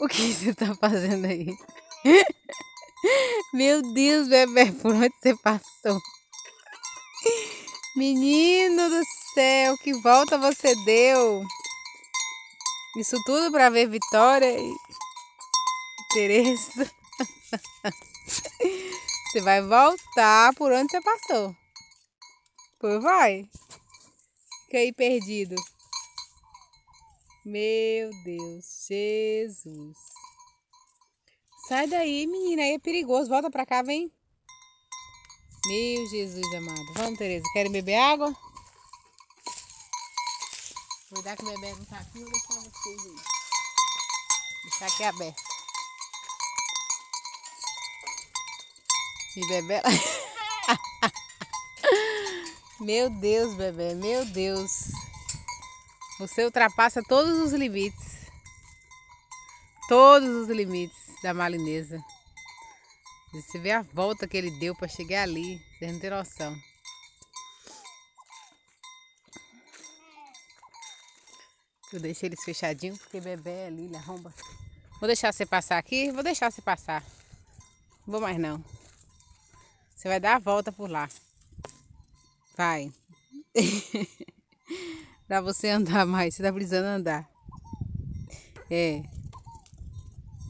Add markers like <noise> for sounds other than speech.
O que você tá fazendo aí? <laughs> Meu Deus, bebê, por onde você passou? Menino do céu, que volta você deu! Isso tudo para ver Vitória e Tereza. <laughs> Você vai voltar por onde você passou. Pois vai. Fica aí perdido. Meu Deus, Jesus. Sai daí, menina, aí é perigoso. Volta pra cá, vem. Meu Jesus amado. Vamos, Tereza, querem beber água? Vou dar que beber tá aqui. Vou deixar vocês aí. Deixar aqui aberto. E bebê. <laughs> meu Deus, bebê, meu Deus. Você ultrapassa todos os limites. Todos os limites da malineza. Você vê a volta que ele deu para chegar ali. Vocês não tem noção. Eu deixei eles fechadinhos, porque bebê ali, é ele arromba. Vou deixar você passar aqui? Vou deixar você passar. Não vou mais não. Você vai dar a volta por lá. Vai. <laughs> Dá você <laughs> andar mais, você tá precisando andar. É.